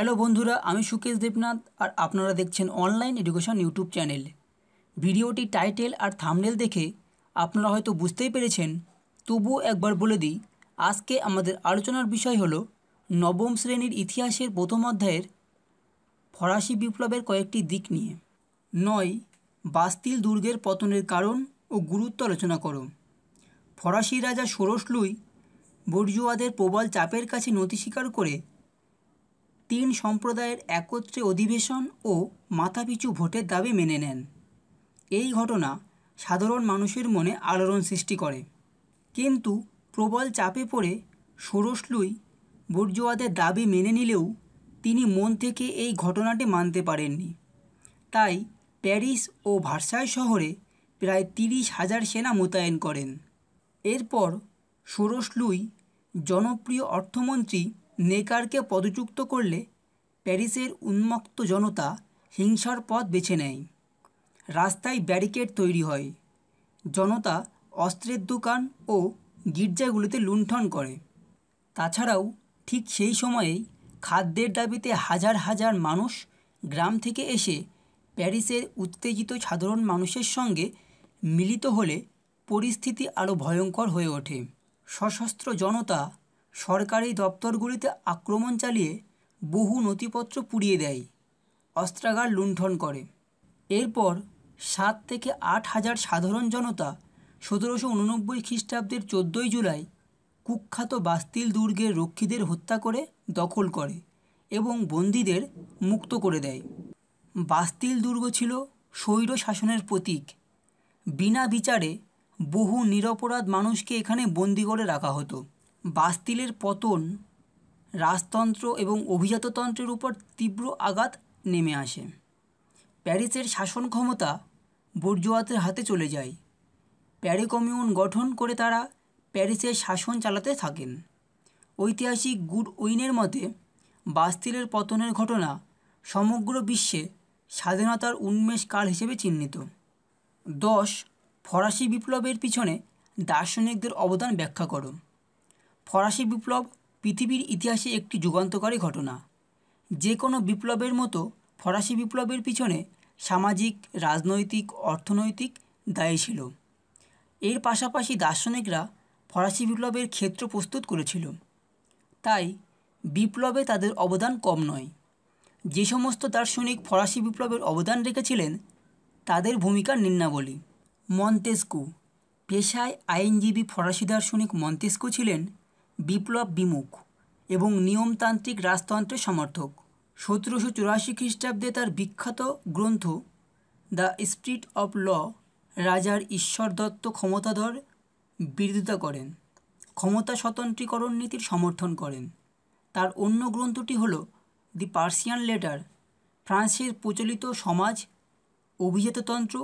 hello বন্ধুরা আমি সুকেশ দেবনাথ আর আপনারা দেখছেন অনলাইন এডুকেশন ইউটিউব চ্যানেল ভিডিওটি টাইটেল আর থামনেল দেখে আপনারা হয়তো বুঝতেই পেরেছেন তবুও একবার বলে দিই আজকে আমাদের আলোচনার বিষয় হলো নবম শ্রেণীর ইতিহাসের প্রথম অধ্যায়ের ফরাসি বিপ্লবের কয়েকটি দিক নিয়ে নয় বাস্তিল দুর্গের পতনের কারণ ও গুরুত্ব আলোচনা করো ফরাসি রাজা ষোড়শ লুই বর্জুয়াদের প্রবল চাপের কাছে নথি স্বীকার করে তিন সম্প্রদায়ের একত্রে অধিবেশন ও মাথাপিছু ভোটের দাবি মেনে নেন এই ঘটনা সাধারণ মানুষের মনে আলোড়ন সৃষ্টি করে কিন্তু প্রবল চাপে পড়ে সরসলুই বুর্জোয়াদের দাবি মেনে নিলেও তিনি মন থেকে এই ঘটনাটি মানতে পারেননি তাই প্যারিস ও ভার্সাই শহরে প্রায় তিরিশ হাজার সেনা মোতায়েন করেন এরপর সরসলুই জনপ্রিয় অর্থমন্ত্রী নেকারকে পদচ্যুক্ত করলে প্যারিসের উন্মক্ত জনতা হিংসার পথ বেছে নেয় রাস্তায় ব্যারিকেড তৈরি হয় জনতা অস্ত্রের দোকান ও গির্জাগুলিতে লুণ্ঠন করে তাছাড়াও ঠিক সেই সময়েই খাদ্যের দাবিতে হাজার হাজার মানুষ গ্রাম থেকে এসে প্যারিসের উত্তেজিত সাধারণ মানুষের সঙ্গে মিলিত হলে পরিস্থিতি আরও ভয়ঙ্কর হয়ে ওঠে সশস্ত্র জনতা সরকারি দপ্তরগুলিতে আক্রমণ চালিয়ে বহু নথিপত্র পুড়িয়ে দেয় অস্ত্রাগার লুণ্ঠন করে এরপর সাত থেকে আট হাজার সাধারণ জনতা সতেরোশো উননব্বই খ্রিস্টাব্দের চোদ্দোই জুলাই কুখ্যাত বাস্তিল দুর্গের রক্ষীদের হত্যা করে দখল করে এবং বন্দীদের মুক্ত করে দেয় বাস্তিল দুর্গ ছিল স্বৈর শাসনের প্রতীক বিনা বিচারে বহু নিরপরাধ মানুষকে এখানে বন্দি করে রাখা হতো বাস্তিলের পতন রাজতন্ত্র এবং অভিজাততন্ত্রের উপর তীব্র আঘাত নেমে আসে প্যারিসের শাসন ক্ষমতা বর্জুয়াতের হাতে চলে যায় প্যারি কমিউন গঠন করে তারা প্যারিসের শাসন চালাতে থাকেন ঐতিহাসিক গুড উইনের মতে বাস্তিলের পতনের ঘটনা সমগ্র বিশ্বে স্বাধীনতার উন্মেষ কাল হিসেবে চিহ্নিত দশ ফরাসি বিপ্লবের পিছনে দার্শনিকদের অবদান ব্যাখ্যা করো ফরাসি বিপ্লব পৃথিবীর ইতিহাসে একটি যুগান্তকারী ঘটনা যে কোনো বিপ্লবের মতো ফরাসি বিপ্লবের পিছনে সামাজিক রাজনৈতিক অর্থনৈতিক দায়ী ছিল এর পাশাপাশি দার্শনিকরা ফরাসি বিপ্লবের ক্ষেত্র প্রস্তুত করেছিল তাই বিপ্লবে তাদের অবদান কম নয় যে সমস্ত দার্শনিক ফরাসি বিপ্লবের অবদান রেখেছিলেন তাদের ভূমিকা নিম্নাবলী মন্তেস্কু পেশায় আইনজীবী ফরাসি দার্শনিক মন্তেস্কু ছিলেন বিপ্লব বিমুখ এবং নিয়মতান্ত্রিক রাজতন্ত্রের সমর্থক সতেরোশো চুরাশি খ্রিস্টাব্দে তার বিখ্যাত গ্রন্থ দ্য স্পিরিট অফ ল রাজার ঈশ্বর দত্ত ক্ষমতাধর বিরোধিতা করেন ক্ষমতা স্বতন্ত্রীকরণ নীতির সমর্থন করেন তার অন্য গ্রন্থটি হল দি পার্সিয়ান লেটার ফ্রান্সের প্রচলিত সমাজ অভিজাততন্ত্র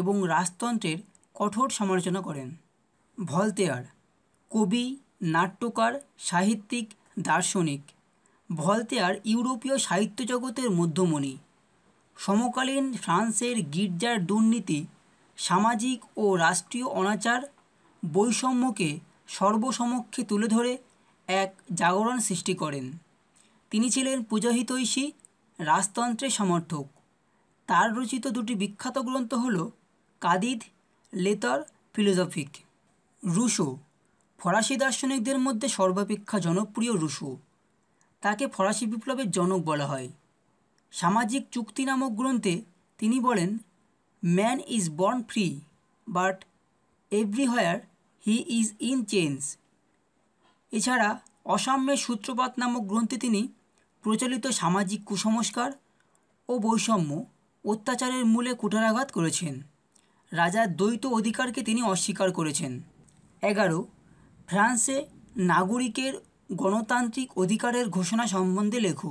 এবং রাজতন্ত্রের কঠোর সমালোচনা করেন ভলতেয়ার কবি নাট্যকার সাহিত্যিক দার্শনিক ভলতেয়ার ইউরোপীয় সাহিত্য জগতের মধ্যমণি সমকালীন ফ্রান্সের গির্জার দুর্নীতি সামাজিক ও রাষ্ট্রীয় অনাচার বৈষম্যকে সর্বসমক্ষে তুলে ধরে এক জাগরণ সৃষ্টি করেন তিনি ছিলেন পূজাহিতৈষী রাজতন্ত্রের সমর্থক তার রচিত দুটি বিখ্যাত গ্রন্থ হল কাদিদ লেতর ফিলোজফিক রুশো ফরাসি দার্শনিকদের মধ্যে সর্বাপেক্ষা জনপ্রিয় রুশু তাকে ফরাসি বিপ্লবের জনক বলা হয় সামাজিক চুক্তি নামক গ্রন্থে তিনি বলেন man is born free but everywhere he is in chains এছাড়া অসাম্যের সূত্রপাত নামক গ্রন্থে তিনি প্রচলিত সামাজিক কুসংস্কার ও বৈষম্য অত্যাচারের মূলে কুঠারাঘাত করেছেন রাজার দ্বৈত অধিকারকে তিনি অস্বীকার করেছেন এগারো ফ্রান্সে নাগরিকের গণতান্ত্রিক অধিকারের ঘোষণা সম্বন্ধে লেখো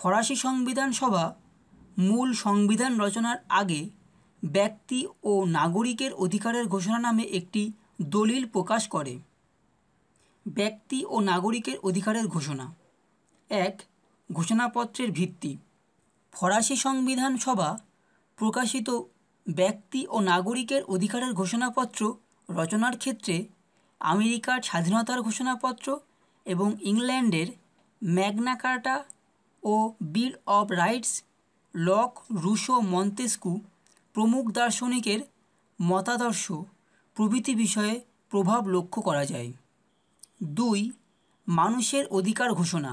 ফরাসি সংবিধান সভা মূল সংবিধান রচনার আগে ব্যক্তি ও নাগরিকের অধিকারের ঘোষণা নামে একটি দলিল প্রকাশ করে ব্যক্তি ও নাগরিকের অধিকারের ঘোষণা এক ঘোষণাপত্রের ভিত্তি ফরাসি সংবিধান সভা প্রকাশিত ব্যক্তি ও নাগরিকের অধিকারের ঘোষণাপত্র রচনার ক্ষেত্রে আমেরিকার স্বাধীনতার ঘোষণাপত্র এবং ইংল্যান্ডের ম্যাগনা কার্টা ও bill of rights Locke Rousseau Montesquieu প্রমুখ দার্শনিকের মতাদর্শ প্রভৃতি বিষয়ে প্রভাব লক্ষ্য করা যায় দুই মানুষের অধিকার ঘোষণা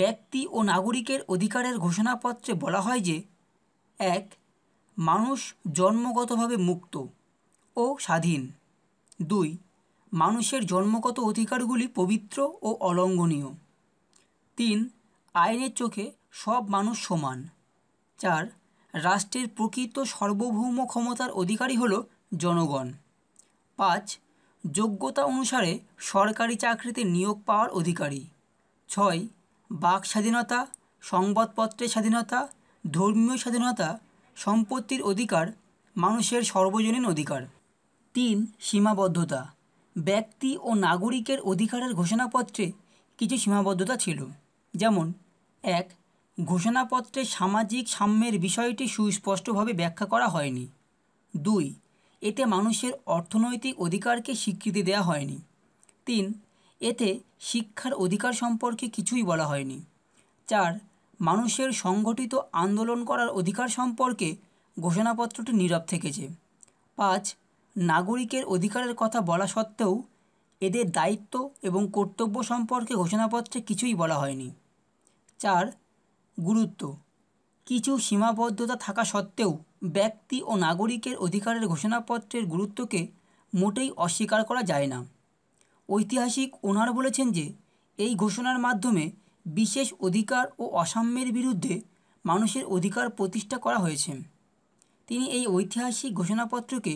ব্যক্তি ও নাগরিকের অধিকারের ঘোষণাপত্রে বলা হয় যে এক মানুষ জন্মগতভাবে মুক্ত ও স্বাধীন দুই মানুষের জন্মগত অধিকারগুলি পবিত্র ও অলঙ্ঘনীয় তিন আইনের চোখে সব মানুষ সমান চার রাষ্ট্রের প্রকৃত সার্বভৌম ক্ষমতার অধিকারী হল জনগণ পাঁচ যোগ্যতা অনুসারে সরকারি চাকরিতে নিয়োগ পাওয়ার অধিকারী ছয় বাক স্বাধীনতা সংবাদপত্রের স্বাধীনতা ধর্মীয় স্বাধীনতা সম্পত্তির অধিকার মানুষের সর্বজনীন অধিকার তিন সীমাবদ্ধতা ব্যক্তি ও নাগরিকের অধিকারের ঘোষণাপত্রে কিছু সীমাবদ্ধতা ছিল যেমন এক ঘোষণাপত্রে সামাজিক সাম্যের বিষয়টি সুস্পষ্টভাবে ব্যাখ্যা করা হয়নি দুই এতে মানুষের অর্থনৈতিক অধিকারকে স্বীকৃতি দেওয়া হয়নি তিন এতে শিক্ষার অধিকার সম্পর্কে কিছুই বলা হয়নি চার মানুষের সংগঠিত আন্দোলন করার অধিকার সম্পর্কে ঘোষণাপত্রটি নীরব থেকেছে পাঁচ নাগরিকের অধিকারের কথা বলা সত্ত্বেও এদের দায়িত্ব এবং কর্তব্য সম্পর্কে ঘোষণাপত্রে কিছুই বলা হয়নি চার গুরুত্ব কিছু সীমাবদ্ধতা থাকা সত্ত্বেও ব্যক্তি ও নাগরিকের অধিকারের ঘোষণাপত্রের গুরুত্বকে মোটেই অস্বীকার করা যায় না ঐতিহাসিক ওনার বলেছেন যে এই ঘোষণার মাধ্যমে বিশেষ অধিকার ও অসাম্যের বিরুদ্ধে মানুষের অধিকার প্রতিষ্ঠা করা হয়েছে তিনি এই ঐতিহাসিক ঘোষণাপত্রকে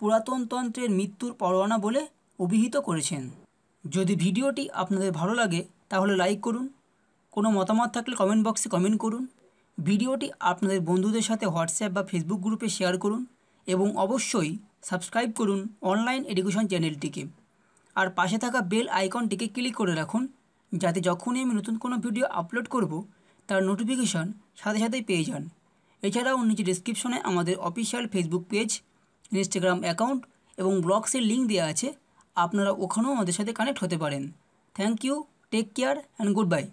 পুরাতনতন্ত্রের মৃত্যুর পরোয়ানা বলে অভিহিত করেছেন যদি ভিডিওটি আপনাদের ভালো লাগে তাহলে লাইক করুন কোনো মতামত থাকলে কমেন্ট বক্সে কমেন্ট করুন ভিডিওটি আপনাদের বন্ধুদের সাথে হোয়াটসঅ্যাপ বা ফেসবুক গ্রুপে শেয়ার করুন এবং অবশ্যই সাবস্ক্রাইব করুন অনলাইন এডুকেশন চ্যানেলটিকে আর পাশে থাকা বেল আইকনটিকে ক্লিক করে রাখুন যাতে যখনই আমি নতুন কোনো ভিডিও আপলোড করব তার নোটিফিকেশান সাথে সাথেই পেয়ে যান এছাড়াও নিচে ডিসক্রিপশনে আমাদের official Facebook page Instagram account এবং ব্লগসের লিঙ্ক দেওয়া আছে আপনারা ওখানেও আমাদের সাথে কানেক্ট হতে পারেন thank you take care and good by